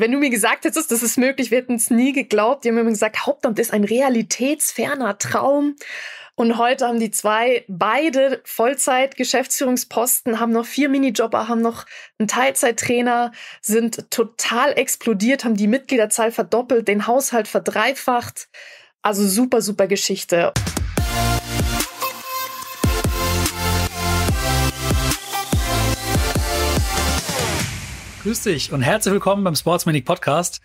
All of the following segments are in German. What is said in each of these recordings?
Wenn du mir gesagt hättest, das ist möglich, wir hätten es nie geglaubt. Die haben mir gesagt, Hauptamt ist ein realitätsferner Traum. Und heute haben die zwei beide Vollzeit-Geschäftsführungsposten, haben noch vier Minijobber, haben noch einen Teilzeittrainer, sind total explodiert, haben die Mitgliederzahl verdoppelt, den Haushalt verdreifacht. Also super, super Geschichte. Grüß dich und herzlich willkommen beim Sportsmanic Podcast.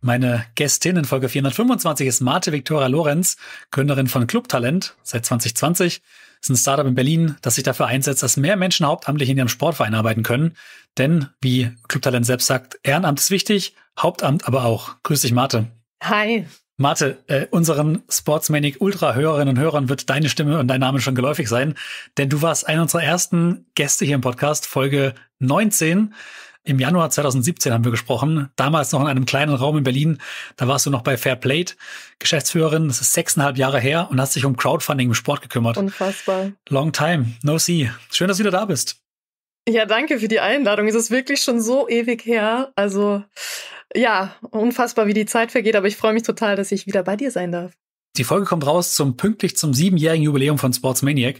Meine Gästin in Folge 425 ist Marte Victoria Lorenz, Gründerin von Clubtalent seit 2020. Das Ist ein Startup in Berlin, das sich dafür einsetzt, dass mehr Menschen hauptamtlich in ihrem Sportverein arbeiten können. Denn, wie Clubtalent selbst sagt, Ehrenamt ist wichtig, Hauptamt aber auch. Grüß dich, Marte. Hi. Marte, äh, unseren Sportsmanic Ultra-Hörerinnen und Hörern wird deine Stimme und dein Name schon geläufig sein, denn du warst einer unserer ersten Gäste hier im Podcast, Folge 19. Im Januar 2017 haben wir gesprochen, damals noch in einem kleinen Raum in Berlin. Da warst du noch bei Fair Fairplate, Geschäftsführerin. Das ist sechseinhalb Jahre her und hast dich um Crowdfunding im Sport gekümmert. Unfassbar. Long time, no see. Schön, dass du wieder da bist. Ja, danke für die Einladung. Es ist wirklich schon so ewig her. Also ja, unfassbar, wie die Zeit vergeht, aber ich freue mich total, dass ich wieder bei dir sein darf. Die Folge kommt raus zum pünktlich zum siebenjährigen Jubiläum von Sportsmaniac.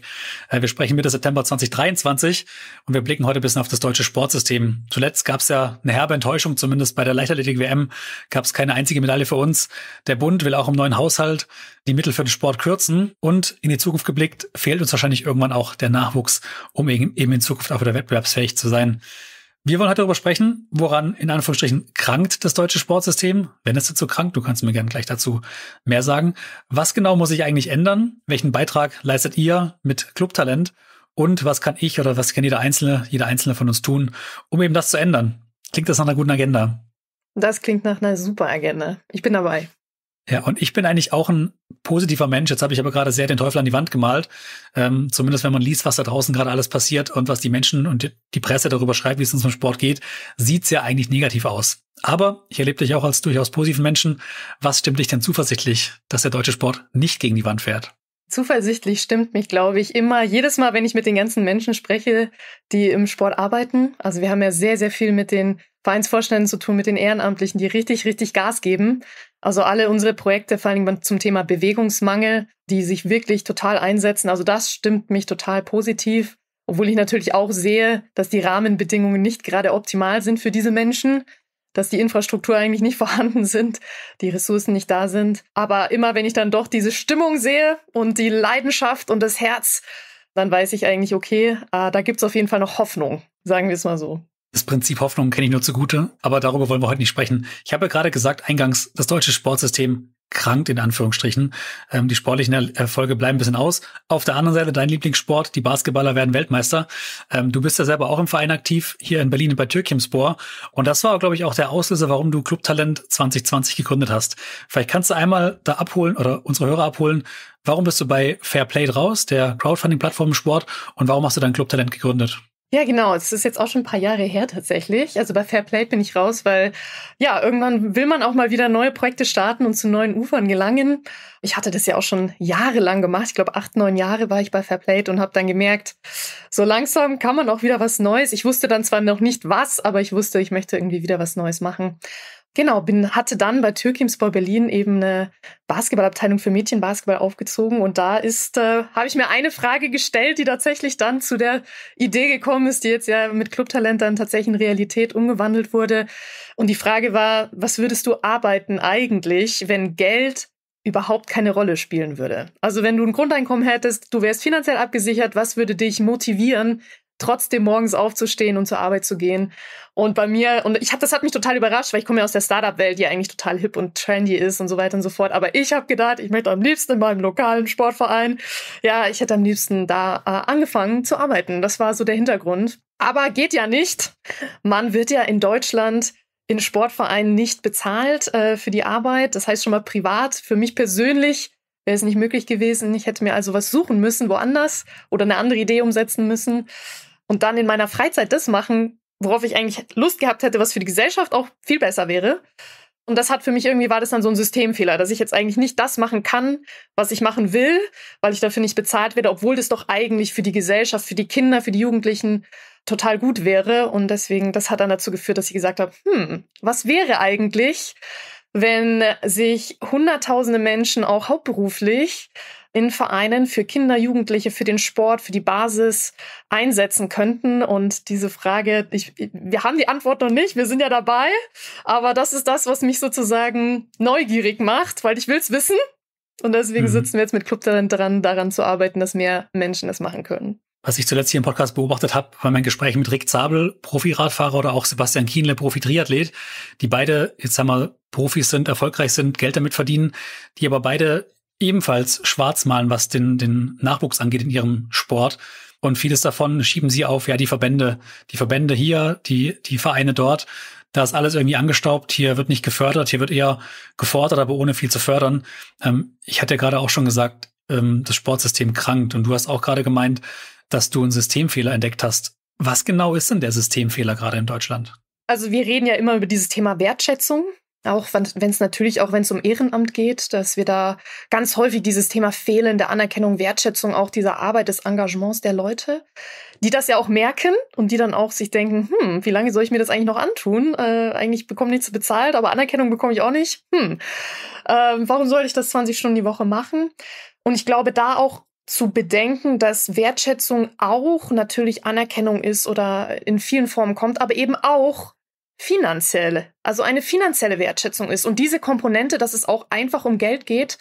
Äh, wir sprechen Mitte September 2023 und wir blicken heute ein bisschen auf das deutsche Sportsystem. Zuletzt gab es ja eine herbe Enttäuschung, zumindest bei der Leichtathletik-WM gab es keine einzige Medaille für uns. Der Bund will auch im neuen Haushalt die Mittel für den Sport kürzen und in die Zukunft geblickt fehlt uns wahrscheinlich irgendwann auch der Nachwuchs, um eben in Zukunft auch wieder wettbewerbsfähig zu sein. Wir wollen heute darüber sprechen, woran in Anführungsstrichen krankt das deutsche Sportsystem. Wenn es dazu krankt, du kannst mir gerne gleich dazu mehr sagen. Was genau muss ich eigentlich ändern? Welchen Beitrag leistet ihr mit Clubtalent? Und was kann ich oder was kann jeder Einzelne, jeder Einzelne von uns tun, um eben das zu ändern? Klingt das nach einer guten Agenda? Das klingt nach einer super Agenda. Ich bin dabei. Ja, und ich bin eigentlich auch ein positiver Mensch. Jetzt habe ich aber gerade sehr den Teufel an die Wand gemalt. Ähm, zumindest wenn man liest, was da draußen gerade alles passiert und was die Menschen und die Presse darüber schreibt, wie es uns im Sport geht, sieht's ja eigentlich negativ aus. Aber ich erlebe dich auch als durchaus positiven Menschen. Was stimmt dich denn zuversichtlich, dass der deutsche Sport nicht gegen die Wand fährt? Zuversichtlich stimmt mich, glaube ich, immer. Jedes Mal, wenn ich mit den ganzen Menschen spreche, die im Sport arbeiten. Also wir haben ja sehr, sehr viel mit den Vereinsvorständen zu tun, mit den Ehrenamtlichen, die richtig, richtig Gas geben. Also alle unsere Projekte, vor allem zum Thema Bewegungsmangel, die sich wirklich total einsetzen. Also das stimmt mich total positiv. Obwohl ich natürlich auch sehe, dass die Rahmenbedingungen nicht gerade optimal sind für diese Menschen, dass die Infrastruktur eigentlich nicht vorhanden sind, die Ressourcen nicht da sind. Aber immer wenn ich dann doch diese Stimmung sehe und die Leidenschaft und das Herz, dann weiß ich eigentlich, okay, ah, da gibt's auf jeden Fall noch Hoffnung, sagen wir es mal so. Das Prinzip Hoffnung kenne ich nur zugute, aber darüber wollen wir heute nicht sprechen. Ich habe ja gerade gesagt, eingangs, das deutsche Sportsystem krankt in Anführungsstrichen. Ähm, die sportlichen Erfolge bleiben ein bisschen aus. Auf der anderen Seite dein Lieblingssport, die Basketballer werden Weltmeister. Ähm, du bist ja selber auch im Verein aktiv, hier in Berlin bei Türkimspor. Und das war, glaube ich, auch der Auslöser, warum du Clubtalent 2020 gegründet hast. Vielleicht kannst du einmal da abholen oder unsere Hörer abholen, warum bist du bei Fair Play draus, der Crowdfunding-Plattform im Sport, und warum hast du dein Clubtalent gegründet? Ja, genau. Es ist jetzt auch schon ein paar Jahre her tatsächlich. Also bei Fair Play bin ich raus, weil ja, irgendwann will man auch mal wieder neue Projekte starten und zu neuen Ufern gelangen. Ich hatte das ja auch schon jahrelang gemacht. Ich glaube, acht, neun Jahre war ich bei Fair Play und habe dann gemerkt, so langsam kann man auch wieder was Neues. Ich wusste dann zwar noch nicht was, aber ich wusste, ich möchte irgendwie wieder was Neues machen. Genau, bin, hatte dann bei Türkimspor Berlin eben eine Basketballabteilung für Mädchenbasketball aufgezogen und da ist, äh, habe ich mir eine Frage gestellt, die tatsächlich dann zu der Idee gekommen ist, die jetzt ja mit Clubtalent dann tatsächlich in Realität umgewandelt wurde. Und die Frage war, was würdest du arbeiten eigentlich, wenn Geld überhaupt keine Rolle spielen würde. Also wenn du ein Grundeinkommen hättest, du wärst finanziell abgesichert, was würde dich motivieren, trotzdem morgens aufzustehen und zur Arbeit zu gehen. Und bei mir, und ich hab, das hat mich total überrascht, weil ich komme ja aus der Startup-Welt, die ja eigentlich total hip und trendy ist und so weiter und so fort. Aber ich habe gedacht, ich möchte am liebsten in meinem lokalen Sportverein, ja, ich hätte am liebsten da äh, angefangen zu arbeiten. Das war so der Hintergrund. Aber geht ja nicht. Man wird ja in Deutschland in Sportvereinen nicht bezahlt äh, für die Arbeit. Das heißt schon mal privat. Für mich persönlich wäre es nicht möglich gewesen. Ich hätte mir also was suchen müssen, woanders oder eine andere Idee umsetzen müssen und dann in meiner Freizeit das machen, worauf ich eigentlich Lust gehabt hätte, was für die Gesellschaft auch viel besser wäre. Und das hat für mich irgendwie war das dann so ein Systemfehler, dass ich jetzt eigentlich nicht das machen kann, was ich machen will, weil ich dafür nicht bezahlt werde, obwohl das doch eigentlich für die Gesellschaft, für die Kinder, für die Jugendlichen total gut wäre. Und deswegen, das hat dann dazu geführt, dass ich gesagt habe, hm, was wäre eigentlich, wenn sich hunderttausende Menschen auch hauptberuflich in Vereinen für Kinder, Jugendliche, für den Sport, für die Basis einsetzen könnten. Und diese Frage, ich, wir haben die Antwort noch nicht, wir sind ja dabei, aber das ist das, was mich sozusagen neugierig macht, weil ich will es wissen. Und deswegen mhm. sitzen wir jetzt mit Clubtalent dran, daran zu arbeiten, dass mehr Menschen das machen können. Was ich zuletzt hier im Podcast beobachtet habe, war mein Gespräch mit Rick Zabel, Profi-Radfahrer oder auch Sebastian Kienle, Profi-Triathlet, die beide, jetzt sagen wir, Profis sind, erfolgreich sind, Geld damit verdienen, die aber beide ebenfalls schwarz malen, was den, den Nachwuchs angeht in ihrem Sport. Und vieles davon schieben sie auf, ja, die Verbände, die Verbände hier, die, die Vereine dort. Da ist alles irgendwie angestaubt. Hier wird nicht gefördert, hier wird eher gefordert, aber ohne viel zu fördern. Ähm, ich hatte ja gerade auch schon gesagt, ähm, das Sportsystem krankt. Und du hast auch gerade gemeint, dass du einen Systemfehler entdeckt hast. Was genau ist denn der Systemfehler gerade in Deutschland? Also wir reden ja immer über dieses Thema Wertschätzung auch wenn es natürlich, auch wenn es um Ehrenamt geht, dass wir da ganz häufig dieses Thema fehlende Anerkennung, Wertschätzung auch dieser Arbeit, des Engagements der Leute, die das ja auch merken und die dann auch sich denken, hm, wie lange soll ich mir das eigentlich noch antun? Äh, eigentlich bekomme ich nichts bezahlt, aber Anerkennung bekomme ich auch nicht. Hm, ähm, warum soll ich das 20 Stunden die Woche machen? Und ich glaube, da auch zu bedenken, dass Wertschätzung auch natürlich Anerkennung ist oder in vielen Formen kommt, aber eben auch finanziell, also eine finanzielle Wertschätzung ist. Und diese Komponente, dass es auch einfach um Geld geht,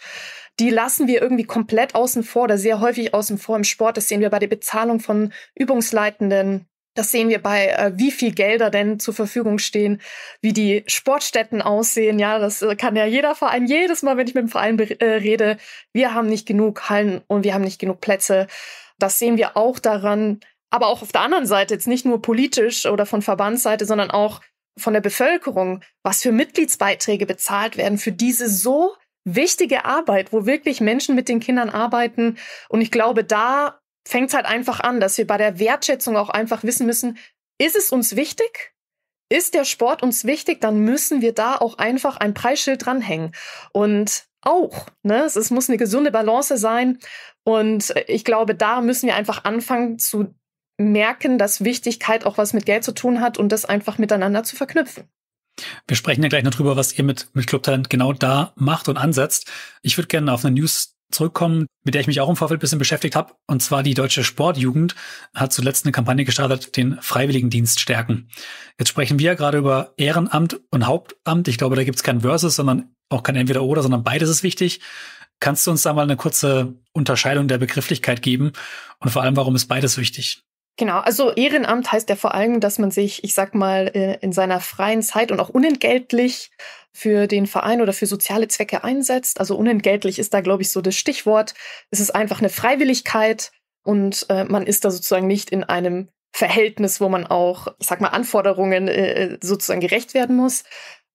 die lassen wir irgendwie komplett außen vor oder sehr häufig außen vor im Sport. Das sehen wir bei der Bezahlung von Übungsleitenden. Das sehen wir bei, äh, wie viel Gelder denn zur Verfügung stehen, wie die Sportstätten aussehen. Ja, das äh, kann ja jeder Verein jedes Mal, wenn ich mit dem Verein äh, rede. Wir haben nicht genug Hallen und wir haben nicht genug Plätze. Das sehen wir auch daran. Aber auch auf der anderen Seite, jetzt nicht nur politisch oder von Verbandsseite, sondern auch von der Bevölkerung, was für Mitgliedsbeiträge bezahlt werden für diese so wichtige Arbeit, wo wirklich Menschen mit den Kindern arbeiten. Und ich glaube, da fängt es halt einfach an, dass wir bei der Wertschätzung auch einfach wissen müssen, ist es uns wichtig? Ist der Sport uns wichtig? Dann müssen wir da auch einfach ein Preisschild dranhängen. Und auch, ne, es, es muss eine gesunde Balance sein. Und ich glaube, da müssen wir einfach anfangen zu merken, dass Wichtigkeit auch was mit Geld zu tun hat und das einfach miteinander zu verknüpfen. Wir sprechen ja gleich noch drüber, was ihr mit, mit Club Talent genau da macht und ansetzt. Ich würde gerne auf eine News zurückkommen, mit der ich mich auch im Vorfeld ein bisschen beschäftigt habe. Und zwar die Deutsche Sportjugend hat zuletzt eine Kampagne gestartet, den Freiwilligendienst stärken. Jetzt sprechen wir gerade über Ehrenamt und Hauptamt. Ich glaube, da gibt es kein Versus, sondern auch kein Entweder-Oder, sondern beides ist wichtig. Kannst du uns da mal eine kurze Unterscheidung der Begrifflichkeit geben und vor allem, warum ist beides wichtig? Genau, also Ehrenamt heißt ja vor allem, dass man sich, ich sag mal, äh, in seiner freien Zeit und auch unentgeltlich für den Verein oder für soziale Zwecke einsetzt. Also unentgeltlich ist da, glaube ich, so das Stichwort. Es ist einfach eine Freiwilligkeit und äh, man ist da sozusagen nicht in einem Verhältnis, wo man auch, ich sag mal, Anforderungen äh, äh, sozusagen gerecht werden muss,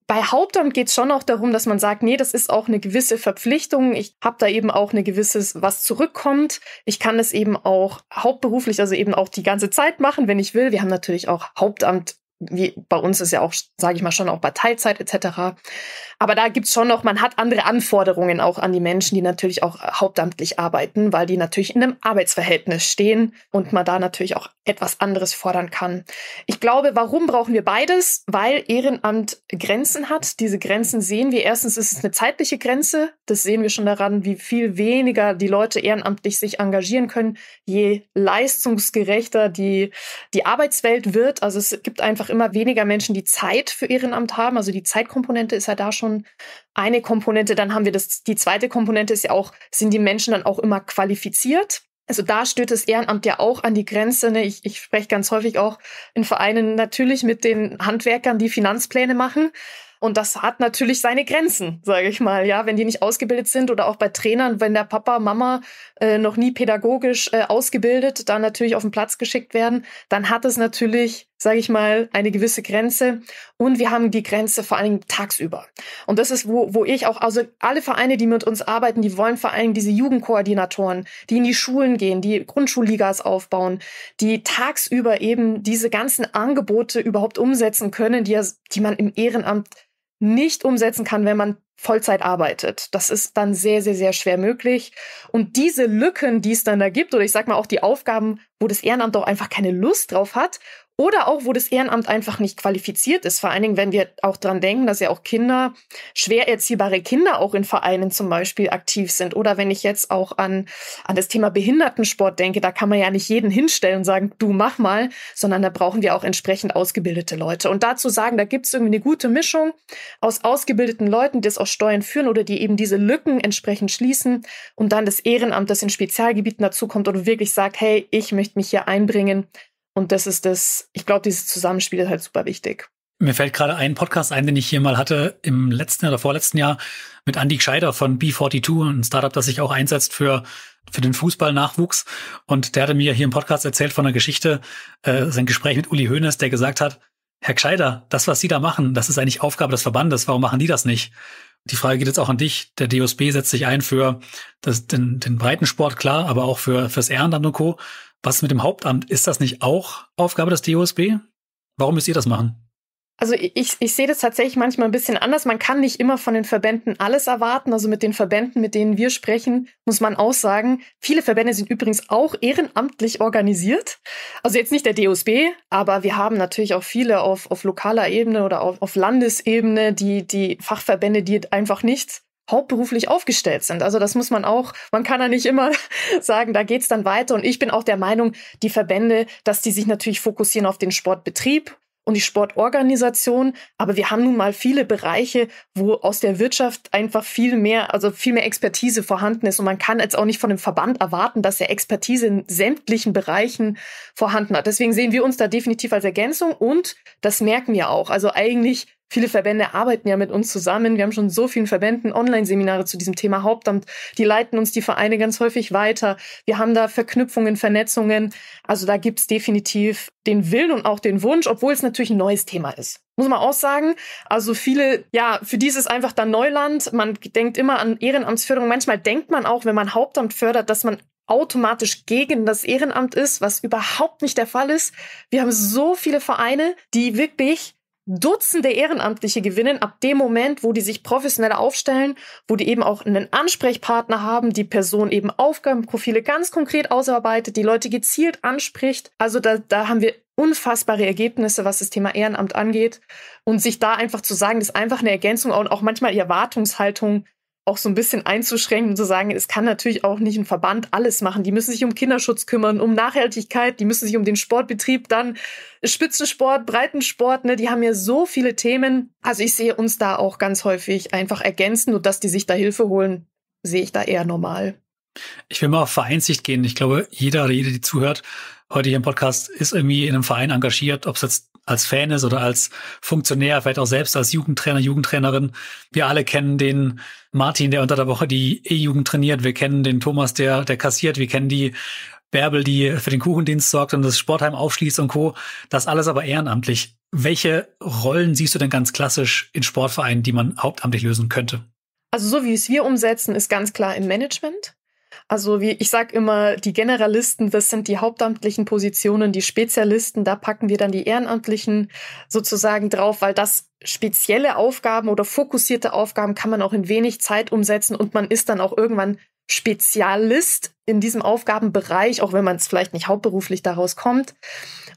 bei Hauptamt geht es schon auch darum, dass man sagt, nee, das ist auch eine gewisse Verpflichtung. Ich habe da eben auch eine gewisse, was zurückkommt. Ich kann das eben auch hauptberuflich, also eben auch die ganze Zeit machen, wenn ich will. Wir haben natürlich auch Hauptamt wie bei uns ist ja auch, sage ich mal, schon auch bei Teilzeit etc. Aber da gibt's schon noch, man hat andere Anforderungen auch an die Menschen, die natürlich auch hauptamtlich arbeiten, weil die natürlich in einem Arbeitsverhältnis stehen und man da natürlich auch etwas anderes fordern kann. Ich glaube, warum brauchen wir beides? Weil Ehrenamt Grenzen hat. Diese Grenzen sehen wir. Erstens ist es eine zeitliche Grenze. Das sehen wir schon daran, wie viel weniger die Leute ehrenamtlich sich engagieren können, je leistungsgerechter die, die Arbeitswelt wird. Also es gibt einfach immer weniger Menschen, die Zeit für Ehrenamt haben. Also die Zeitkomponente ist ja da schon eine Komponente. Dann haben wir das, die zweite Komponente ist ja auch, sind die Menschen dann auch immer qualifiziert? also da stößt das Ehrenamt ja auch an die Grenze. Ne? Ich, ich spreche ganz häufig auch in Vereinen natürlich mit den Handwerkern, die Finanzpläne machen. Und das hat natürlich seine Grenzen, sage ich mal, ja, wenn die nicht ausgebildet sind oder auch bei Trainern, wenn der Papa, Mama äh, noch nie pädagogisch äh, ausgebildet, dann natürlich auf den Platz geschickt werden, dann hat es natürlich sage ich mal, eine gewisse Grenze. Und wir haben die Grenze vor allem tagsüber. Und das ist, wo, wo ich auch, also alle Vereine, die mit uns arbeiten, die wollen vor allem diese Jugendkoordinatoren, die in die Schulen gehen, die Grundschulligas aufbauen, die tagsüber eben diese ganzen Angebote überhaupt umsetzen können, die, die man im Ehrenamt nicht umsetzen kann, wenn man Vollzeit arbeitet. Das ist dann sehr, sehr, sehr schwer möglich. Und diese Lücken, die es dann da gibt, oder ich sag mal auch die Aufgaben, wo das Ehrenamt auch einfach keine Lust drauf hat oder auch, wo das Ehrenamt einfach nicht qualifiziert ist. Vor allen Dingen, wenn wir auch dran denken, dass ja auch Kinder, schwer erziehbare Kinder auch in Vereinen zum Beispiel aktiv sind. Oder wenn ich jetzt auch an, an das Thema Behindertensport denke, da kann man ja nicht jeden hinstellen und sagen, du mach mal, sondern da brauchen wir auch entsprechend ausgebildete Leute. Und dazu sagen, da gibt es irgendwie eine gute Mischung aus ausgebildeten Leuten, die es auch steuern führen oder die eben diese Lücken entsprechend schließen und dann das Ehrenamt, das in Spezialgebieten dazukommt oder wirklich sagt, hey, ich möchte mich hier einbringen und das ist das, ich glaube, dieses Zusammenspiel ist halt super wichtig. Mir fällt gerade ein Podcast ein, den ich hier mal hatte im letzten oder vorletzten Jahr mit Andy Scheider von B42, ein Startup, das sich auch einsetzt für, für den Fußballnachwuchs. Und der hatte mir hier im Podcast erzählt von einer Geschichte, äh, sein Gespräch mit Uli Hoeneß, der gesagt hat, Herr Scheider, das, was Sie da machen, das ist eigentlich Aufgabe des Verbandes. Warum machen die das nicht? Die Frage geht jetzt auch an dich. Der DOSB setzt sich ein für das, den, den Breitensport, klar, aber auch für fürs Ehrenamt und Co. Was mit dem Hauptamt? Ist das nicht auch Aufgabe des DOSB? Warum müsst ihr das machen? Also ich, ich sehe das tatsächlich manchmal ein bisschen anders. Man kann nicht immer von den Verbänden alles erwarten. Also mit den Verbänden, mit denen wir sprechen, muss man auch sagen, viele Verbände sind übrigens auch ehrenamtlich organisiert. Also jetzt nicht der DOSB, aber wir haben natürlich auch viele auf, auf lokaler Ebene oder auf, auf Landesebene, die, die Fachverbände, die einfach nichts hauptberuflich aufgestellt sind. Also das muss man auch, man kann ja nicht immer sagen, da geht's dann weiter. Und ich bin auch der Meinung, die Verbände, dass die sich natürlich fokussieren auf den Sportbetrieb und die Sportorganisation. Aber wir haben nun mal viele Bereiche, wo aus der Wirtschaft einfach viel mehr, also viel mehr Expertise vorhanden ist. Und man kann jetzt auch nicht von dem Verband erwarten, dass er Expertise in sämtlichen Bereichen vorhanden hat. Deswegen sehen wir uns da definitiv als Ergänzung und das merken wir auch. Also eigentlich Viele Verbände arbeiten ja mit uns zusammen. Wir haben schon so vielen Verbänden Online-Seminare zu diesem Thema Hauptamt. Die leiten uns die Vereine ganz häufig weiter. Wir haben da Verknüpfungen, Vernetzungen. Also da gibt's definitiv den Willen und auch den Wunsch, obwohl es natürlich ein neues Thema ist. Muss man auch sagen. Also viele, ja, für die ist es einfach dann Neuland. Man denkt immer an Ehrenamtsförderung. Manchmal denkt man auch, wenn man Hauptamt fördert, dass man automatisch gegen das Ehrenamt ist, was überhaupt nicht der Fall ist. Wir haben so viele Vereine, die wirklich Dutzende Ehrenamtliche gewinnen ab dem Moment, wo die sich professionell aufstellen, wo die eben auch einen Ansprechpartner haben, die Person eben Aufgabenprofile ganz konkret ausarbeitet, die Leute gezielt anspricht. Also da, da haben wir unfassbare Ergebnisse, was das Thema Ehrenamt angeht. Und sich da einfach zu sagen, das ist einfach eine Ergänzung und auch manchmal die Erwartungshaltung auch so ein bisschen einzuschränken und zu sagen, es kann natürlich auch nicht ein Verband alles machen. Die müssen sich um Kinderschutz kümmern, um Nachhaltigkeit, die müssen sich um den Sportbetrieb dann, Spitzensport, Breitensport, ne, die haben ja so viele Themen. Also ich sehe uns da auch ganz häufig einfach ergänzen und dass die sich da Hilfe holen, sehe ich da eher normal. Ich will mal auf Vereinsicht gehen. Ich glaube, jeder oder jede, die zuhört heute hier im Podcast, ist irgendwie in einem Verein engagiert, ob es jetzt als Fan ist oder als Funktionär, vielleicht auch selbst als Jugendtrainer, Jugendtrainerin. Wir alle kennen den Martin, der unter der Woche die E-Jugend trainiert. Wir kennen den Thomas, der, der kassiert. Wir kennen die Bärbel, die für den Kuchendienst sorgt und das Sportheim aufschließt und Co. Das alles aber ehrenamtlich. Welche Rollen siehst du denn ganz klassisch in Sportvereinen, die man hauptamtlich lösen könnte? Also so wie es wir umsetzen, ist ganz klar im Management. Also wie ich sage immer, die Generalisten, das sind die hauptamtlichen Positionen, die Spezialisten, da packen wir dann die Ehrenamtlichen sozusagen drauf, weil das spezielle Aufgaben oder fokussierte Aufgaben kann man auch in wenig Zeit umsetzen und man ist dann auch irgendwann Spezialist in diesem Aufgabenbereich, auch wenn man es vielleicht nicht hauptberuflich daraus kommt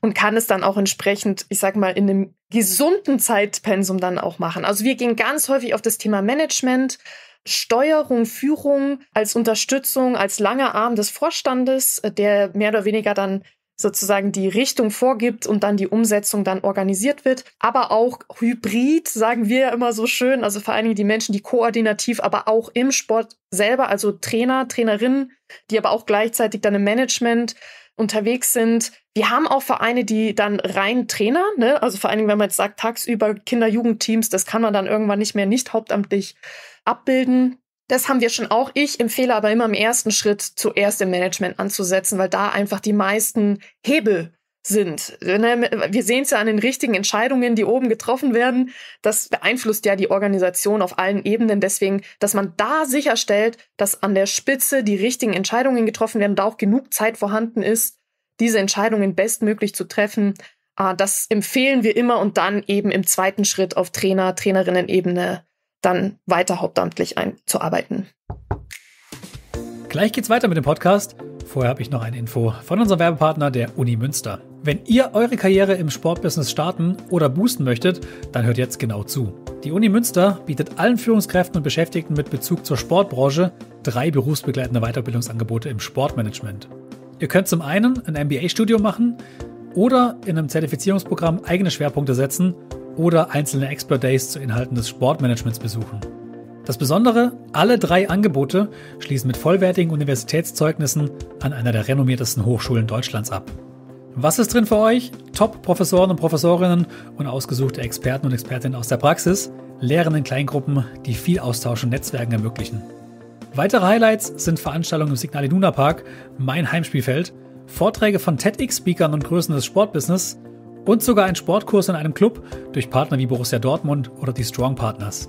und kann es dann auch entsprechend, ich sag mal, in einem gesunden Zeitpensum dann auch machen. Also wir gehen ganz häufig auf das Thema Management Steuerung, Führung als Unterstützung, als langer Arm des Vorstandes, äh, der mehr oder weniger dann sozusagen die Richtung vorgibt und dann die Umsetzung dann organisiert wird. Aber auch hybrid, sagen wir ja immer so schön, also vor allen Dingen die Menschen, die koordinativ, aber auch im Sport selber, also Trainer, Trainerinnen, die aber auch gleichzeitig dann im Management unterwegs sind. Wir haben auch Vereine, die dann rein Trainer, ne? also vor allen Dingen, wenn man jetzt sagt, tagsüber Kinder-Jugendteams, das kann man dann irgendwann nicht mehr nicht hauptamtlich abbilden. Das haben wir schon auch. Ich empfehle aber immer im ersten Schritt zuerst im Management anzusetzen, weil da einfach die meisten Hebel sind. Ne, wir sehen es ja an den richtigen Entscheidungen, die oben getroffen werden. Das beeinflusst ja die Organisation auf allen Ebenen. Deswegen, dass man da sicherstellt, dass an der Spitze die richtigen Entscheidungen getroffen werden, da auch genug Zeit vorhanden ist, diese Entscheidungen bestmöglich zu treffen. Ah, das empfehlen wir immer und dann eben im zweiten Schritt auf Trainer, Trainerinnen-Ebene dann weiter hauptamtlich einzuarbeiten. Gleich geht's weiter mit dem Podcast. Vorher habe ich noch eine Info von unserem Werbepartner der Uni Münster. Wenn ihr eure Karriere im Sportbusiness starten oder boosten möchtet, dann hört jetzt genau zu. Die Uni Münster bietet allen Führungskräften und Beschäftigten mit Bezug zur Sportbranche drei berufsbegleitende Weiterbildungsangebote im Sportmanagement. Ihr könnt zum einen ein MBA-Studium machen oder in einem Zertifizierungsprogramm eigene Schwerpunkte setzen oder einzelne Expert Days zu Inhalten des Sportmanagements besuchen. Das Besondere, alle drei Angebote schließen mit vollwertigen Universitätszeugnissen an einer der renommiertesten Hochschulen Deutschlands ab. Was ist drin für euch? Top-Professoren und Professorinnen und ausgesuchte Experten und Expertinnen aus der Praxis lehren in Kleingruppen, die viel Austausch und Netzwerken ermöglichen. Weitere Highlights sind Veranstaltungen im Signal Iduna Park, mein Heimspielfeld, Vorträge von TEDx-Speakern und Größen des Sportbusiness und sogar einen Sportkurs in einem Club durch Partner wie Borussia Dortmund oder die Strong Partners.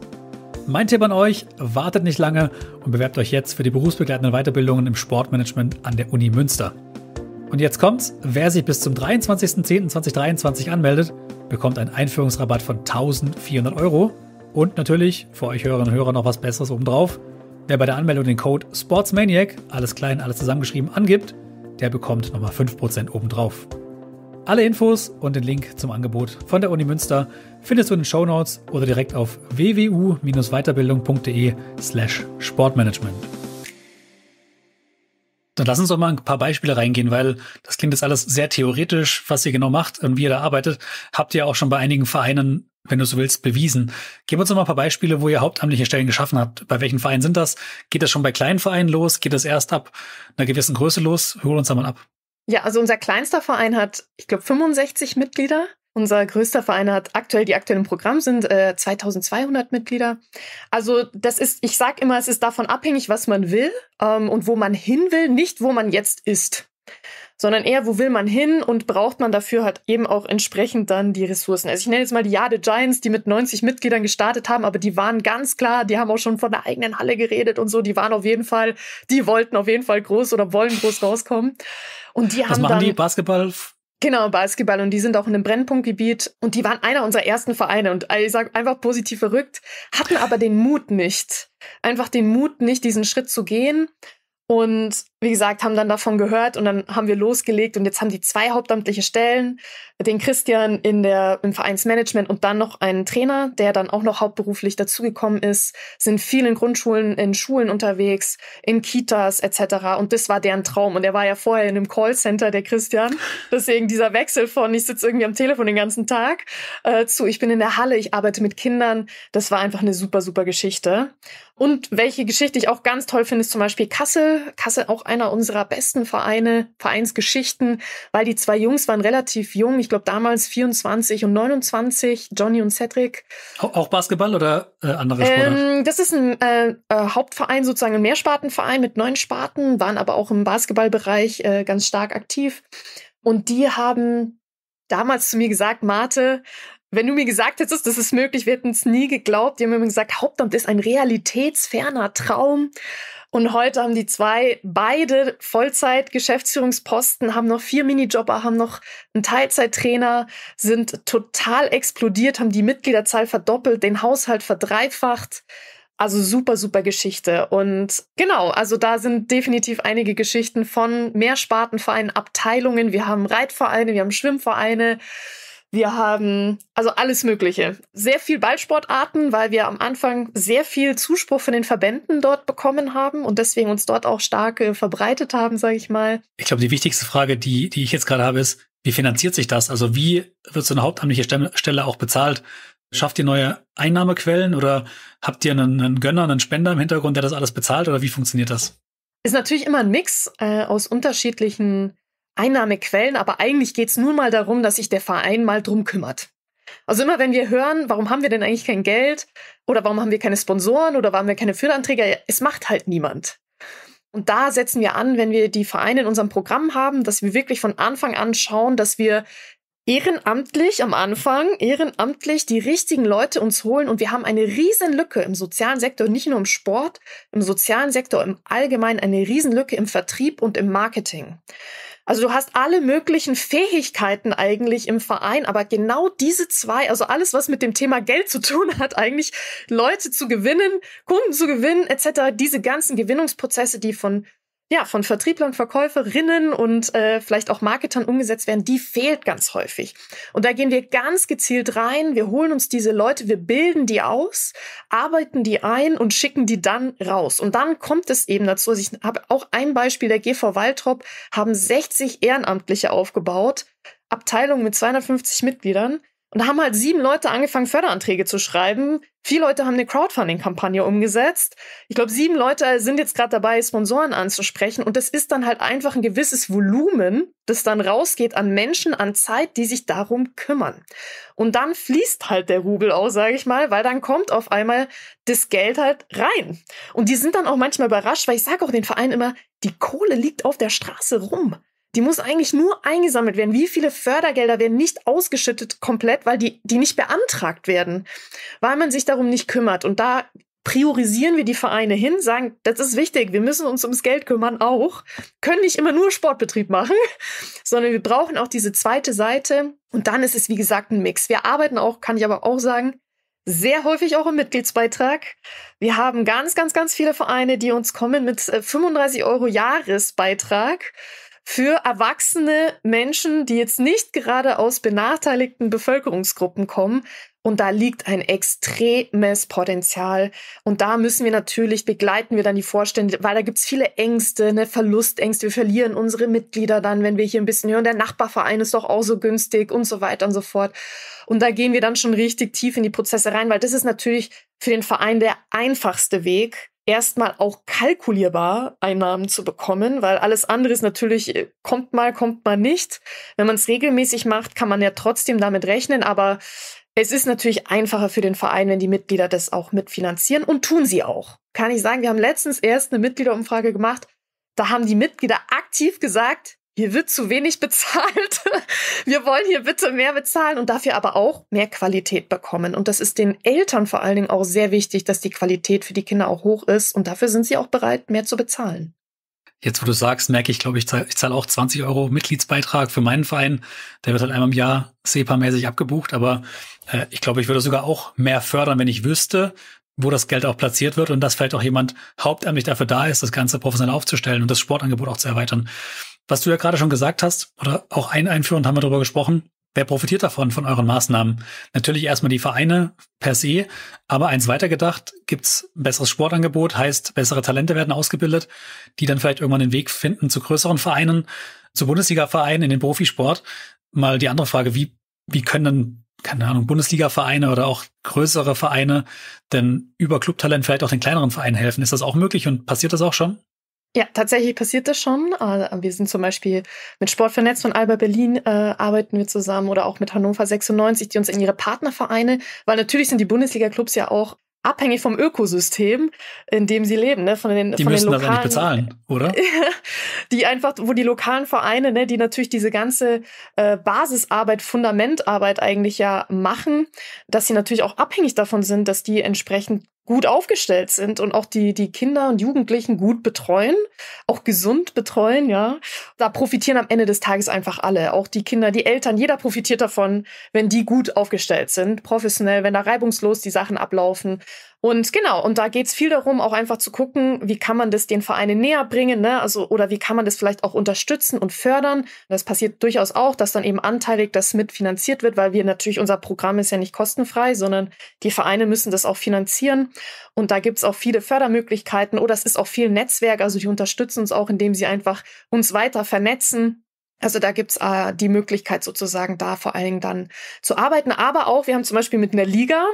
Mein Tipp an euch, wartet nicht lange und bewerbt euch jetzt für die berufsbegleitenden Weiterbildungen im Sportmanagement an der Uni Münster. Und jetzt kommt's, wer sich bis zum 23.10.2023 anmeldet, bekommt einen Einführungsrabatt von 1400 Euro und natürlich für euch Hörerinnen und Hörer noch was Besseres obendrauf. Wer bei der Anmeldung den Code SPORTSMANIAC, alles klein, alles zusammengeschrieben, angibt, der bekommt nochmal 5% obendrauf. Alle Infos und den Link zum Angebot von der Uni Münster findest du in den Show Notes oder direkt auf wwwweiterbildungde slash Sportmanagement. Dann lass uns doch mal ein paar Beispiele reingehen, weil das klingt jetzt alles sehr theoretisch, was ihr genau macht und wie ihr da arbeitet. Habt ihr auch schon bei einigen Vereinen, wenn du so willst, bewiesen. Gib uns doch mal ein paar Beispiele, wo ihr hauptamtliche Stellen geschaffen habt. Bei welchen Vereinen sind das? Geht das schon bei kleinen Vereinen los? Geht das erst ab einer gewissen Größe los? Hol uns da mal ab. Ja, also unser kleinster Verein hat, ich glaube, 65 Mitglieder. Unser größter Verein hat aktuell, die aktuellen Programm sind äh, 2200 Mitglieder. Also das ist, ich sage immer, es ist davon abhängig, was man will ähm, und wo man hin will, nicht wo man jetzt ist sondern eher, wo will man hin und braucht man dafür halt eben auch entsprechend dann die Ressourcen. Also ich nenne jetzt mal die Jade Giants, die mit 90 Mitgliedern gestartet haben, aber die waren ganz klar, die haben auch schon von der eigenen Halle geredet und so, die waren auf jeden Fall, die wollten auf jeden Fall groß oder wollen groß rauskommen. Und die Was haben machen dann die Basketball Genau, Basketball. Und die sind auch in einem Brennpunktgebiet. Und die waren einer unserer ersten Vereine. Und ich sage einfach positiv verrückt, hatten aber den Mut nicht. Einfach den Mut nicht, diesen Schritt zu gehen. Und wie gesagt, haben dann davon gehört und dann haben wir losgelegt und jetzt haben die zwei hauptamtliche Stellen, den Christian in der, im Vereinsmanagement und dann noch einen Trainer, der dann auch noch hauptberuflich dazugekommen ist, sind vielen Grundschulen, in Schulen unterwegs, in Kitas etc. Und das war deren Traum. Und er war ja vorher in einem Callcenter, der Christian. Deswegen dieser Wechsel von, ich sitze irgendwie am Telefon den ganzen Tag, äh, zu, ich bin in der Halle, ich arbeite mit Kindern. Das war einfach eine super, super Geschichte. Und welche Geschichte ich auch ganz toll finde, ist zum Beispiel Kassel. Kassel auch einer unserer besten Vereine, Vereinsgeschichten, weil die zwei Jungs waren relativ jung. Ich glaube damals 24 und 29, Johnny und Cedric. Auch Basketball oder äh, andere ähm, Sportarten? Ähm, das ist ein äh, äh, Hauptverein, sozusagen ein Mehrspartenverein mit neun Sparten, waren aber auch im Basketballbereich äh, ganz stark aktiv. Und die haben damals zu mir gesagt, Mate, wenn du mir gesagt hättest, das ist möglich, wir hätten es nie geglaubt. Die haben mir gesagt, Hauptamt ist ein realitätsferner Traum. Und heute haben die zwei beide Vollzeit-Geschäftsführungsposten, haben noch vier Minijobber, haben noch einen Teilzeittrainer, sind total explodiert, haben die Mitgliederzahl verdoppelt, den Haushalt verdreifacht. Also super, super Geschichte. Und genau, also da sind definitiv einige Geschichten von Mehrspartenvereinen, Abteilungen. Wir haben Reitvereine, wir haben Schwimmvereine. Wir haben also alles Mögliche. Sehr viel Ballsportarten, weil wir am Anfang sehr viel Zuspruch von den Verbänden dort bekommen haben und deswegen uns dort auch stark äh, verbreitet haben, sage ich mal. Ich glaube, die wichtigste Frage, die, die ich jetzt gerade habe, ist, wie finanziert sich das? Also wie wird so eine hauptamtliche Stelle auch bezahlt? Schafft ihr neue Einnahmequellen oder habt ihr einen, einen Gönner, einen Spender im Hintergrund, der das alles bezahlt oder wie funktioniert das? Ist natürlich immer ein Mix äh, aus unterschiedlichen Einnahmequellen, aber eigentlich geht es nur mal darum, dass sich der Verein mal drum kümmert. Also immer wenn wir hören, warum haben wir denn eigentlich kein Geld oder warum haben wir keine Sponsoren oder warum haben wir keine Förderanträge, es macht halt niemand. Und da setzen wir an, wenn wir die Vereine in unserem Programm haben, dass wir wirklich von Anfang an schauen, dass wir ehrenamtlich am Anfang, ehrenamtlich die richtigen Leute uns holen und wir haben eine Riesenlücke im sozialen Sektor, nicht nur im Sport, im sozialen Sektor im Allgemeinen eine Riesenlücke im Vertrieb und im Marketing. Also du hast alle möglichen Fähigkeiten eigentlich im Verein, aber genau diese zwei, also alles, was mit dem Thema Geld zu tun hat, eigentlich Leute zu gewinnen, Kunden zu gewinnen, etc., diese ganzen Gewinnungsprozesse, die von ja, von Vertrieblern, Verkäuferinnen und äh, vielleicht auch Marketern umgesetzt werden, die fehlt ganz häufig. Und da gehen wir ganz gezielt rein, wir holen uns diese Leute, wir bilden die aus, arbeiten die ein und schicken die dann raus. Und dann kommt es eben dazu, also ich habe auch ein Beispiel der GV Waltrop, haben 60 Ehrenamtliche aufgebaut, Abteilung mit 250 Mitgliedern, und da haben halt sieben Leute angefangen, Förderanträge zu schreiben. Vier Leute haben eine Crowdfunding-Kampagne umgesetzt. Ich glaube, sieben Leute sind jetzt gerade dabei, Sponsoren anzusprechen. Und das ist dann halt einfach ein gewisses Volumen, das dann rausgeht an Menschen, an Zeit, die sich darum kümmern. Und dann fließt halt der Rubel aus, sage ich mal, weil dann kommt auf einmal das Geld halt rein. Und die sind dann auch manchmal überrascht, weil ich sage auch den Vereinen immer, die Kohle liegt auf der Straße rum. Die muss eigentlich nur eingesammelt werden. Wie viele Fördergelder werden nicht ausgeschüttet komplett, weil die, die nicht beantragt werden, weil man sich darum nicht kümmert. Und da priorisieren wir die Vereine hin, sagen, das ist wichtig, wir müssen uns ums Geld kümmern auch, können nicht immer nur Sportbetrieb machen, sondern wir brauchen auch diese zweite Seite. Und dann ist es, wie gesagt, ein Mix. Wir arbeiten auch, kann ich aber auch sagen, sehr häufig auch im Mitgliedsbeitrag. Wir haben ganz, ganz, ganz viele Vereine, die uns kommen mit 35 äh, Euro Jahresbeitrag für erwachsene Menschen, die jetzt nicht gerade aus benachteiligten Bevölkerungsgruppen kommen. Und da liegt ein extremes Potenzial. Und da müssen wir natürlich, begleiten wir dann die Vorstände, weil da gibt's viele Ängste, ne, Verlustängste. Wir verlieren unsere Mitglieder dann, wenn wir hier ein bisschen hören, der Nachbarverein ist doch auch so günstig und so weiter und so fort. Und da gehen wir dann schon richtig tief in die Prozesse rein, weil das ist natürlich für den Verein der einfachste Weg, erstmal auch kalkulierbar Einnahmen zu bekommen, weil alles andere ist natürlich, äh, kommt mal, kommt mal nicht. Wenn man es regelmäßig macht, kann man ja trotzdem damit rechnen, aber es ist natürlich einfacher für den Verein, wenn die Mitglieder das auch mitfinanzieren und tun sie auch. Kann ich sagen, wir haben letztens erst eine Mitgliederumfrage gemacht, da haben die Mitglieder aktiv gesagt, hier wird zu wenig bezahlt. Wir wollen hier bitte mehr bezahlen und dafür aber auch mehr Qualität bekommen. Und das ist den Eltern vor allen Dingen auch sehr wichtig, dass die Qualität für die Kinder auch hoch ist. Und dafür sind sie auch bereit, mehr zu bezahlen. Jetzt, wo du sagst, merke ich, glaube ich, zahle, ich zahle auch 20 Euro Mitgliedsbeitrag für meinen Verein. Der wird halt einmal im Jahr SEPA-mäßig abgebucht. Aber äh, ich glaube, ich würde sogar auch mehr fördern, wenn ich wüsste, wo das Geld auch platziert wird und dass vielleicht auch jemand hauptamtlich dafür da ist, das Ganze professionell aufzustellen und das Sportangebot auch zu erweitern. Was du ja gerade schon gesagt hast, oder auch ein einführend haben wir darüber gesprochen, wer profitiert davon, von euren Maßnahmen? Natürlich erstmal die Vereine per se, aber eins weitergedacht, gibt's ein besseres Sportangebot, heißt bessere Talente werden ausgebildet, die dann vielleicht irgendwann den Weg finden zu größeren Vereinen, zu Bundesliga-Vereinen, in den Profisport. Mal die andere Frage, wie, wie können keine Ahnung, Bundesliga-Vereine oder auch größere Vereine denn über Clubtalent vielleicht auch den kleineren Vereinen helfen? Ist das auch möglich und passiert das auch schon? Ja, tatsächlich passiert das schon. Äh, wir sind zum Beispiel mit Sport vernetzt von Alba Berlin äh, arbeiten wir zusammen oder auch mit Hannover 96, die uns in ihre Partnervereine, weil natürlich sind die Bundesliga-Clubs ja auch abhängig vom Ökosystem, in dem sie leben, ne? Von den, die von müssen den lokalen, das ja nicht bezahlen, oder? die einfach, wo die lokalen Vereine, ne, die natürlich diese ganze äh, Basisarbeit, Fundamentarbeit eigentlich ja machen, dass sie natürlich auch abhängig davon sind, dass die entsprechend gut aufgestellt sind und auch die, die Kinder und Jugendlichen gut betreuen, auch gesund betreuen, ja. Da profitieren am Ende des Tages einfach alle. Auch die Kinder, die Eltern, jeder profitiert davon, wenn die gut aufgestellt sind, professionell, wenn da reibungslos die Sachen ablaufen. Und genau, und da geht es viel darum, auch einfach zu gucken, wie kann man das den Vereinen näher bringen, ne? Also, oder wie kann man das vielleicht auch unterstützen und fördern. Das passiert durchaus auch, dass dann eben anteilig das mitfinanziert wird, weil wir natürlich, unser Programm ist ja nicht kostenfrei, sondern die Vereine müssen das auch finanzieren. Und da gibt es auch viele Fördermöglichkeiten oder es ist auch viel Netzwerk, also die unterstützen uns auch, indem sie einfach uns weiter vernetzen also da gibt's äh, die Möglichkeit sozusagen da vor allen Dingen dann zu arbeiten. Aber auch, wir haben zum Beispiel mit einer Liga,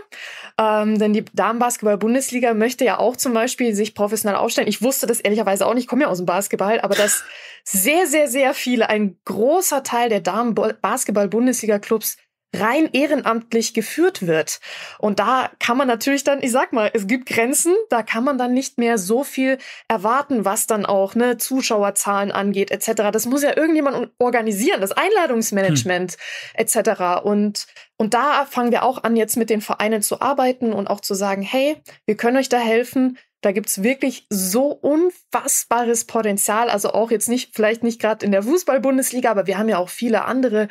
ähm, denn die Damenbasketball-Bundesliga möchte ja auch zum Beispiel sich professionell aufstellen. Ich wusste das ehrlicherweise auch nicht, ich komme ja aus dem Basketball, aber dass sehr, sehr, sehr viele, ein großer Teil der Damenbasketball-Bundesliga-Clubs rein ehrenamtlich geführt wird. Und da kann man natürlich dann, ich sag mal, es gibt Grenzen, da kann man dann nicht mehr so viel erwarten, was dann auch ne, Zuschauerzahlen angeht, etc. Das muss ja irgendjemand organisieren, das Einladungsmanagement, hm. etc. Und, und da fangen wir auch an, jetzt mit den Vereinen zu arbeiten und auch zu sagen, hey, wir können euch da helfen, da gibt's wirklich so unfassbares Potenzial. Also auch jetzt nicht, vielleicht nicht gerade in der Fußball-Bundesliga, aber wir haben ja auch viele andere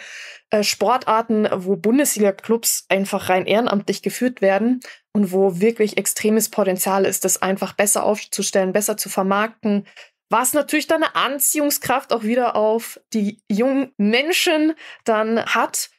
äh, Sportarten, wo Bundesliga-Clubs einfach rein ehrenamtlich geführt werden und wo wirklich extremes Potenzial ist, das einfach besser aufzustellen, besser zu vermarkten. Was natürlich dann eine Anziehungskraft auch wieder auf die jungen Menschen dann hat.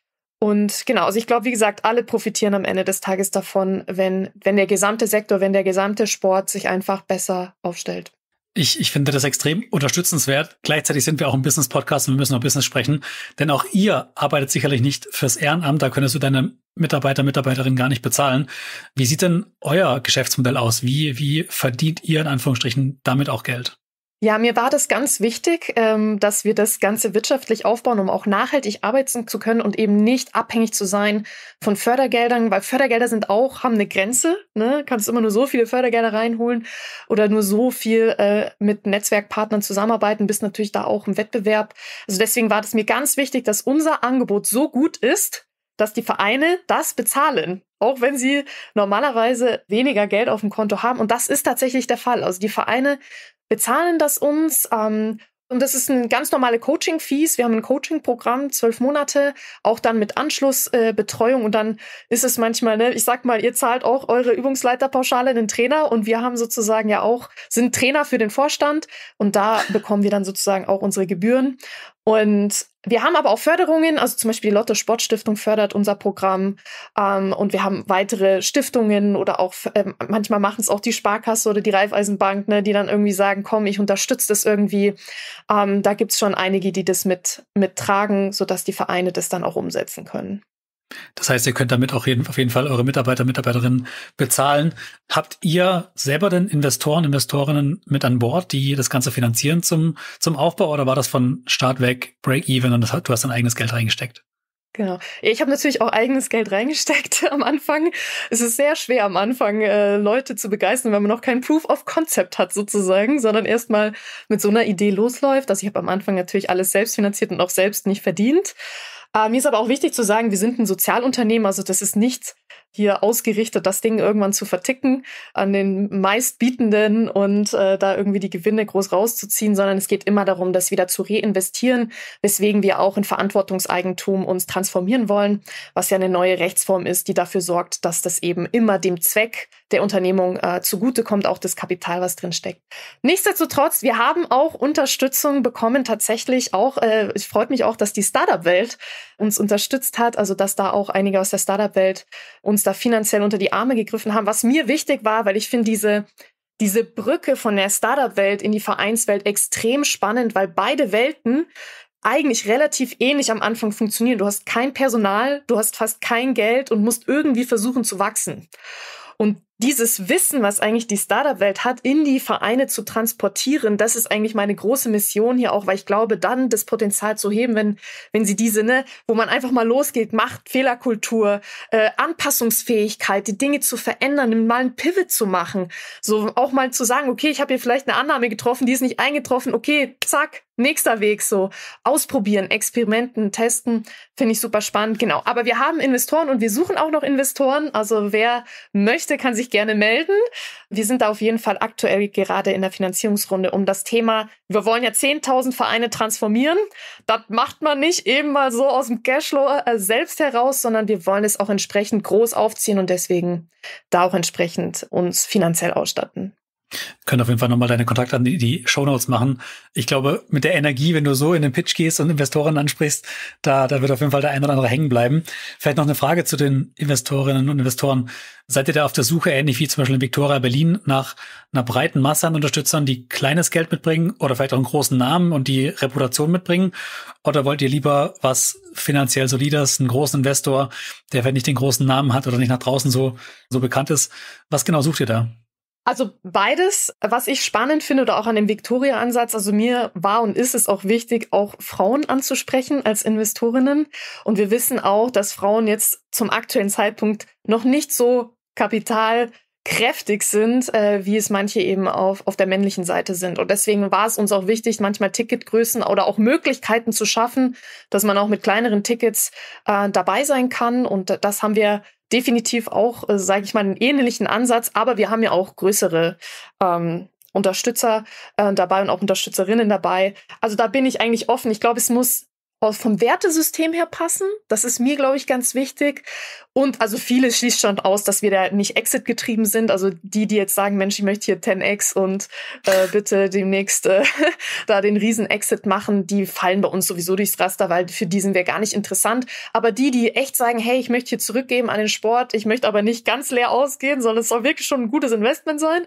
Und genau, also ich glaube, wie gesagt, alle profitieren am Ende des Tages davon, wenn, wenn der gesamte Sektor, wenn der gesamte Sport sich einfach besser aufstellt. Ich, ich finde das extrem unterstützenswert. Gleichzeitig sind wir auch ein Business-Podcast und wir müssen auch Business sprechen. Denn auch ihr arbeitet sicherlich nicht fürs Ehrenamt. Da könntest du deine Mitarbeiter, Mitarbeiterinnen gar nicht bezahlen. Wie sieht denn euer Geschäftsmodell aus? Wie, wie verdient ihr in Anführungsstrichen damit auch Geld? Ja, mir war das ganz wichtig, ähm, dass wir das Ganze wirtschaftlich aufbauen, um auch nachhaltig arbeiten zu können und eben nicht abhängig zu sein von Fördergeldern, weil Fördergelder sind auch, haben eine Grenze, ne? Kannst immer nur so viele Fördergelder reinholen oder nur so viel äh, mit Netzwerkpartnern zusammenarbeiten, bist natürlich da auch im Wettbewerb. Also deswegen war das mir ganz wichtig, dass unser Angebot so gut ist, dass die Vereine das bezahlen, auch wenn sie normalerweise weniger Geld auf dem Konto haben. Und das ist tatsächlich der Fall. Also die Vereine bezahlen das uns. Ähm, und das ist ein ganz normale Coaching-Fees. Wir haben ein Coaching-Programm, zwölf Monate, auch dann mit Anschlussbetreuung. Äh, und dann ist es manchmal, ne, ich sag mal, ihr zahlt auch eure Übungsleiterpauschale den Trainer und wir haben sozusagen ja auch, sind Trainer für den Vorstand und da bekommen wir dann sozusagen auch unsere Gebühren. Und wir haben aber auch Förderungen, also zum Beispiel die Lotto Sport Stiftung fördert unser Programm ähm, und wir haben weitere Stiftungen oder auch ähm, manchmal machen es auch die Sparkasse oder die Raiffeisenbank, ne, die dann irgendwie sagen, komm, ich unterstütze das irgendwie. Ähm, da gibt's schon einige, die das mit mittragen, sodass die Vereine das dann auch umsetzen können. Das heißt, ihr könnt damit auch jeden, auf jeden Fall eure Mitarbeiter, Mitarbeiterinnen bezahlen. Habt ihr selber denn Investoren, Investorinnen mit an Bord, die das Ganze finanzieren zum, zum Aufbau oder war das von Start weg Break-Even und das, du hast dein eigenes Geld reingesteckt? Genau. Ich habe natürlich auch eigenes Geld reingesteckt am Anfang. Es ist sehr schwer am Anfang, äh, Leute zu begeistern, wenn man noch kein Proof of Concept hat sozusagen, sondern erstmal mit so einer Idee losläuft. Also ich habe am Anfang natürlich alles selbst finanziert und auch selbst nicht verdient. Äh, mir ist aber auch wichtig zu sagen, wir sind ein Sozialunternehmen, also das ist nicht hier ausgerichtet, das Ding irgendwann zu verticken an den meistbietenden und äh, da irgendwie die Gewinne groß rauszuziehen, sondern es geht immer darum, das wieder zu reinvestieren, weswegen wir auch in Verantwortungseigentum uns transformieren wollen, was ja eine neue Rechtsform ist, die dafür sorgt, dass das eben immer dem Zweck der Unternehmung äh, zugute auch das Kapital, was drin steckt. Nichtsdestotrotz, wir haben auch Unterstützung bekommen, tatsächlich auch, äh, ich freut mich auch, dass die Startup-Welt uns unterstützt hat, also dass da auch einige aus der Startup-Welt uns da finanziell unter die Arme gegriffen haben, was mir wichtig war, weil ich finde diese diese Brücke von der Startup-Welt in die Vereinswelt extrem spannend, weil beide Welten eigentlich relativ ähnlich am Anfang funktionieren. Du hast kein Personal, du hast fast kein Geld und musst irgendwie versuchen zu wachsen. Und dieses Wissen, was eigentlich die Startup-Welt hat, in die Vereine zu transportieren, das ist eigentlich meine große Mission hier auch, weil ich glaube, dann das Potenzial zu heben, wenn, wenn sie diese, ne, wo man einfach mal losgeht, macht Fehlerkultur, äh, Anpassungsfähigkeit, die Dinge zu verändern, mal einen Pivot zu machen, so auch mal zu sagen, okay, ich habe hier vielleicht eine Annahme getroffen, die ist nicht eingetroffen, okay, zack, nächster Weg so. Ausprobieren, experimenten, testen, finde ich super spannend, genau. Aber wir haben Investoren und wir suchen auch noch Investoren, also wer möchte, kann sich gerne melden. Wir sind da auf jeden Fall aktuell gerade in der Finanzierungsrunde um das Thema, wir wollen ja 10.000 Vereine transformieren. Das macht man nicht eben mal so aus dem Cashflow äh, selbst heraus, sondern wir wollen es auch entsprechend groß aufziehen und deswegen da auch entsprechend uns finanziell ausstatten können auf jeden Fall nochmal deine Kontakte an die, die Shownotes machen. Ich glaube, mit der Energie, wenn du so in den Pitch gehst und Investoren ansprichst, da, da wird auf jeden Fall der ein oder andere hängen bleiben. Vielleicht noch eine Frage zu den Investorinnen und Investoren. Seid ihr da auf der Suche, ähnlich wie zum Beispiel in Victoria Berlin, nach einer breiten Masse an Unterstützern, die kleines Geld mitbringen oder vielleicht auch einen großen Namen und die Reputation mitbringen? Oder wollt ihr lieber was finanziell solides, einen großen Investor, der vielleicht nicht den großen Namen hat oder nicht nach draußen so, so bekannt ist? Was genau sucht ihr da? Also beides, was ich spannend finde oder auch an dem Victoria-Ansatz, also mir war und ist es auch wichtig, auch Frauen anzusprechen als Investorinnen. Und wir wissen auch, dass Frauen jetzt zum aktuellen Zeitpunkt noch nicht so kapitalkräftig sind, äh, wie es manche eben auf, auf der männlichen Seite sind. Und deswegen war es uns auch wichtig, manchmal Ticketgrößen oder auch Möglichkeiten zu schaffen, dass man auch mit kleineren Tickets äh, dabei sein kann. Und das haben wir definitiv auch, äh, sage ich mal, einen ähnlichen Ansatz, aber wir haben ja auch größere ähm, Unterstützer äh, dabei und auch Unterstützerinnen dabei. Also da bin ich eigentlich offen. Ich glaube, es muss aus, vom Wertesystem her passen. Das ist mir, glaube ich, ganz wichtig. Und also viele schließt schon aus, dass wir da nicht Exit getrieben sind. Also die, die jetzt sagen, Mensch, ich möchte hier 10x und äh, bitte demnächst äh, da den riesen Exit machen, die fallen bei uns sowieso durchs Raster, weil für die sind wir gar nicht interessant. Aber die, die echt sagen, hey, ich möchte hier zurückgeben an den Sport, ich möchte aber nicht ganz leer ausgehen, sondern es soll wirklich schon ein gutes Investment sein,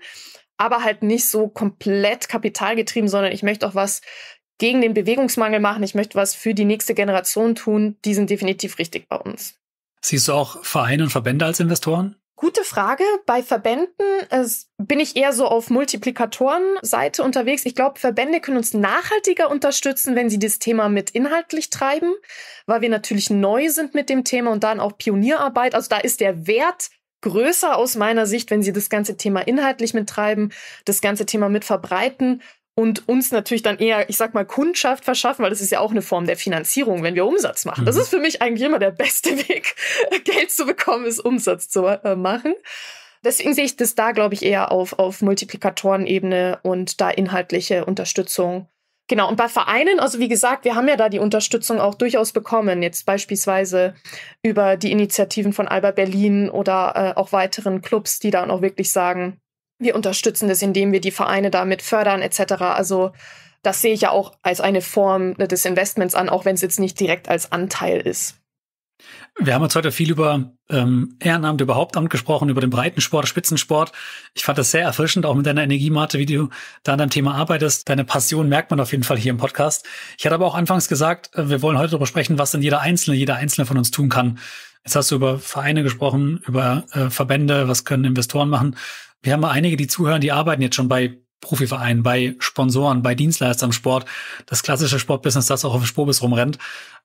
aber halt nicht so komplett kapitalgetrieben, sondern ich möchte auch was gegen den Bewegungsmangel machen, ich möchte was für die nächste Generation tun, die sind definitiv richtig bei uns. Siehst du auch Vereine und Verbände als Investoren? Gute Frage. Bei Verbänden bin ich eher so auf Multiplikatoren-Seite unterwegs. Ich glaube, Verbände können uns nachhaltiger unterstützen, wenn sie das Thema mit inhaltlich treiben, weil wir natürlich neu sind mit dem Thema und dann auch Pionierarbeit. Also da ist der Wert größer aus meiner Sicht, wenn sie das ganze Thema inhaltlich mittreiben, das ganze Thema mit verbreiten und uns natürlich dann eher, ich sag mal, Kundschaft verschaffen, weil das ist ja auch eine Form der Finanzierung, wenn wir Umsatz machen. Mhm. Das ist für mich eigentlich immer der beste Weg, Geld zu bekommen, ist Umsatz zu äh, machen. Deswegen sehe ich das da, glaube ich, eher auf, auf Multiplikatorenebene und da inhaltliche Unterstützung. Genau, und bei Vereinen, also wie gesagt, wir haben ja da die Unterstützung auch durchaus bekommen, jetzt beispielsweise über die Initiativen von Alba Berlin oder äh, auch weiteren Clubs, die dann auch wirklich sagen, wir unterstützen das, indem wir die Vereine damit fördern etc. Also das sehe ich ja auch als eine Form ne, des Investments an, auch wenn es jetzt nicht direkt als Anteil ist. Wir haben uns heute viel über ähm, Ehrenamt, überhaupt Hauptamt gesprochen, über den Breitensport, Spitzensport. Ich fand das sehr erfrischend, auch mit deiner Energie, wie du da an deinem Thema arbeitest. Deine Passion merkt man auf jeden Fall hier im Podcast. Ich hatte aber auch anfangs gesagt, äh, wir wollen heute darüber sprechen, was denn jeder Einzelne, jeder Einzelne von uns tun kann. Jetzt hast du über Vereine gesprochen, über äh, Verbände, was können Investoren machen. Wir haben einige, die zuhören, die arbeiten jetzt schon bei Profivereinen, bei Sponsoren, bei Dienstleistern im Sport, das klassische Sportbusiness, das auch auf dem Spurbis rumrennt.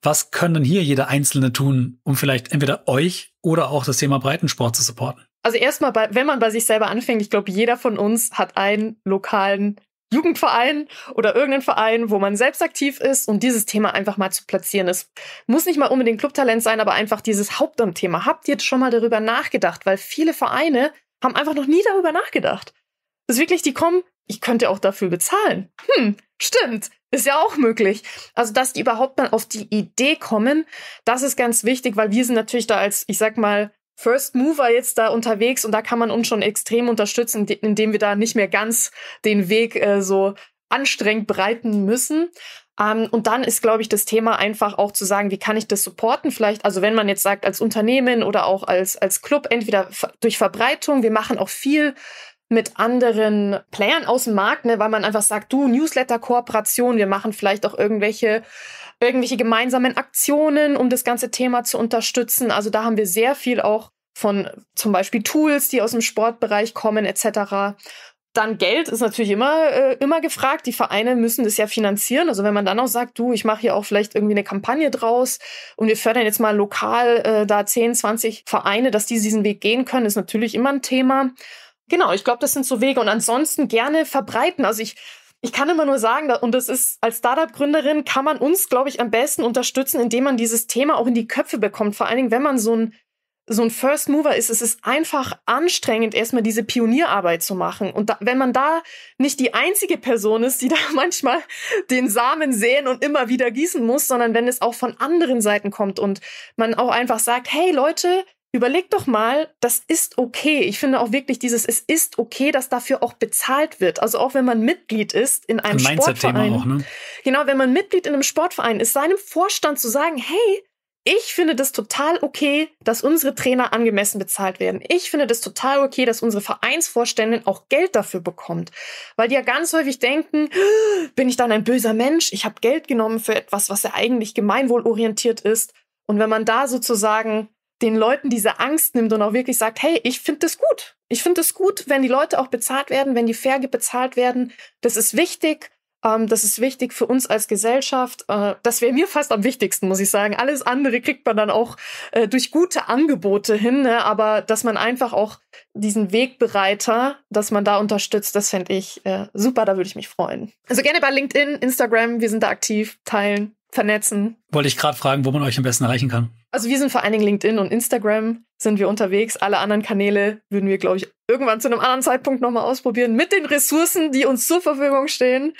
Was können denn hier jeder Einzelne tun, um vielleicht entweder euch oder auch das Thema Breitensport zu supporten? Also erstmal, wenn man bei sich selber anfängt, ich glaube, jeder von uns hat einen lokalen Jugendverein oder irgendeinen Verein, wo man selbst aktiv ist und dieses Thema einfach mal zu platzieren ist. Muss nicht mal unbedingt Clubtalent sein, aber einfach dieses Hauptamtthema. Habt ihr schon mal darüber nachgedacht? Weil viele Vereine haben einfach noch nie darüber nachgedacht. Das ist wirklich, die kommen, ich könnte auch dafür bezahlen. Hm, stimmt, ist ja auch möglich. Also, dass die überhaupt mal auf die Idee kommen, das ist ganz wichtig, weil wir sind natürlich da als, ich sag mal, First Mover jetzt da unterwegs und da kann man uns schon extrem unterstützen, indem wir da nicht mehr ganz den Weg äh, so anstrengend breiten müssen. Ähm, und dann ist, glaube ich, das Thema einfach auch zu sagen, wie kann ich das supporten? Vielleicht, also wenn man jetzt sagt, als Unternehmen oder auch als, als Club, entweder durch Verbreitung, wir machen auch viel mit anderen Playern aus dem Markt, ne, weil man einfach sagt, du, Newsletter-Kooperation, wir machen vielleicht auch irgendwelche irgendwelche gemeinsamen Aktionen, um das ganze Thema zu unterstützen. Also da haben wir sehr viel auch von zum Beispiel Tools, die aus dem Sportbereich kommen etc. Dann Geld ist natürlich immer, äh, immer gefragt. Die Vereine müssen das ja finanzieren. Also wenn man dann auch sagt, du, ich mache hier auch vielleicht irgendwie eine Kampagne draus und wir fördern jetzt mal lokal äh, da 10, 20 Vereine, dass die diesen Weg gehen können, ist natürlich immer ein Thema. Genau, ich glaube, das sind so Wege. Und ansonsten gerne verbreiten. Also ich, ich kann immer nur sagen, und das ist als Startup-Gründerin kann man uns, glaube ich, am besten unterstützen, indem man dieses Thema auch in die Köpfe bekommt. Vor allen Dingen, wenn man so ein so ein First Mover ist, es ist einfach anstrengend, erstmal diese Pionierarbeit zu machen. Und da, wenn man da nicht die einzige Person ist, die da manchmal den Samen säen und immer wieder gießen muss, sondern wenn es auch von anderen Seiten kommt und man auch einfach sagt, hey Leute, überlegt doch mal, das ist okay. Ich finde auch wirklich dieses, es ist okay, dass dafür auch bezahlt wird. Also auch wenn man Mitglied ist in einem Sportverein. Auch, ne? Genau, wenn man Mitglied in einem Sportverein ist, seinem Vorstand zu sagen, hey, ich finde das total okay, dass unsere Trainer angemessen bezahlt werden. Ich finde das total okay, dass unsere Vereinsvorständin auch Geld dafür bekommt. Weil die ja ganz häufig denken, bin ich dann ein böser Mensch? Ich habe Geld genommen für etwas, was ja eigentlich gemeinwohlorientiert ist. Und wenn man da sozusagen den Leuten diese Angst nimmt und auch wirklich sagt, hey, ich finde das gut. Ich finde es gut, wenn die Leute auch bezahlt werden, wenn die Ferge bezahlt werden. Das ist wichtig. Ähm, das ist wichtig für uns als Gesellschaft. Äh, das wäre mir fast am wichtigsten, muss ich sagen. Alles andere kriegt man dann auch äh, durch gute Angebote hin, ne? aber dass man einfach auch diesen Wegbereiter, dass man da unterstützt, das fände ich äh, super, da würde ich mich freuen. Also gerne bei LinkedIn, Instagram, wir sind da aktiv, teilen, vernetzen. Wollte ich gerade fragen, wo man euch am besten erreichen kann. Also wir sind vor allen Dingen LinkedIn und Instagram sind wir unterwegs. Alle anderen Kanäle würden wir, glaube ich, irgendwann zu einem anderen Zeitpunkt nochmal ausprobieren. Mit den Ressourcen, die uns zur Verfügung stehen,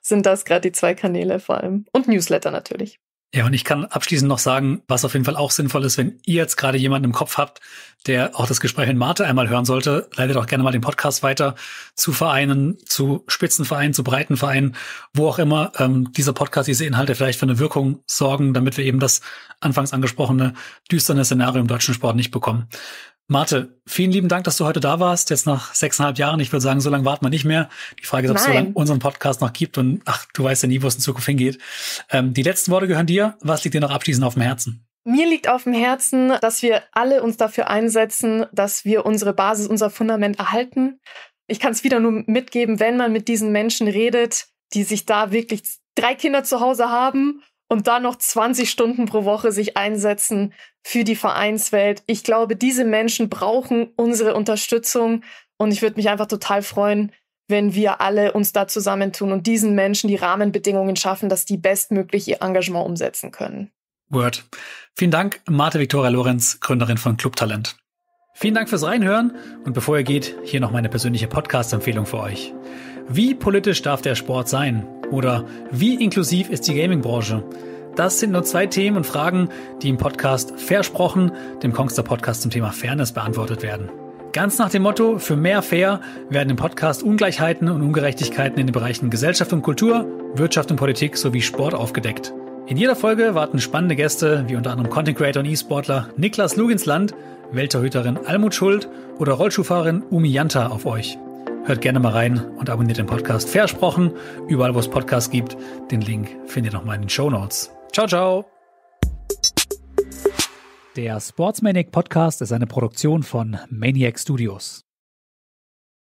sind das gerade die zwei Kanäle vor allem. Und Newsletter natürlich. Ja, und ich kann abschließend noch sagen, was auf jeden Fall auch sinnvoll ist, wenn ihr jetzt gerade jemanden im Kopf habt, der auch das Gespräch in Marte einmal hören sollte, leitet auch gerne mal den Podcast weiter zu Vereinen, zu Spitzenvereinen, zu Breitenvereinen, wo auch immer ähm, dieser Podcast, diese Inhalte vielleicht für eine Wirkung sorgen, damit wir eben das anfangs angesprochene düsterne Szenario im deutschen Sport nicht bekommen. Marte, vielen lieben Dank, dass du heute da warst. Jetzt nach sechseinhalb Jahren. Ich würde sagen, so lange warten wir nicht mehr. Die Frage ist, ob es so lange unseren Podcast noch gibt. Und ach, du weißt ja nie, wo es in Zukunft hingeht. Ähm, die letzten Worte gehören dir. Was liegt dir noch abschließend auf dem Herzen? Mir liegt auf dem Herzen, dass wir alle uns dafür einsetzen, dass wir unsere Basis, unser Fundament erhalten. Ich kann es wieder nur mitgeben, wenn man mit diesen Menschen redet, die sich da wirklich drei Kinder zu Hause haben und dann noch 20 Stunden pro Woche sich einsetzen für die Vereinswelt. Ich glaube, diese Menschen brauchen unsere Unterstützung und ich würde mich einfach total freuen, wenn wir alle uns da zusammentun und diesen Menschen die Rahmenbedingungen schaffen, dass die bestmöglich ihr Engagement umsetzen können. Word. Vielen Dank, Marte Victoria Lorenz, Gründerin von Club Talent. Vielen Dank fürs Reinhören und bevor ihr geht, hier noch meine persönliche Podcast-Empfehlung für euch. Wie politisch darf der Sport sein? Oder wie inklusiv ist die Gaming-Branche? Das sind nur zwei Themen und Fragen, die im Podcast Versprochen, dem Kongster Podcast zum Thema Fairness, beantwortet werden. Ganz nach dem Motto, für mehr Fair werden im Podcast Ungleichheiten und Ungerechtigkeiten in den Bereichen Gesellschaft und Kultur, Wirtschaft und Politik sowie Sport aufgedeckt. In jeder Folge warten spannende Gäste, wie unter anderem Content Creator und E-Sportler Niklas Luginsland, Welterhüterin Almut Schuld oder Rollschuhfahrerin Umi Janta auf euch. Hört gerne mal rein und abonniert den Podcast. Versprochen, überall, wo es Podcasts gibt. Den Link findet ihr nochmal in den Show Notes. Ciao, ciao. Der Sportsmaniac Podcast ist eine Produktion von Maniac Studios.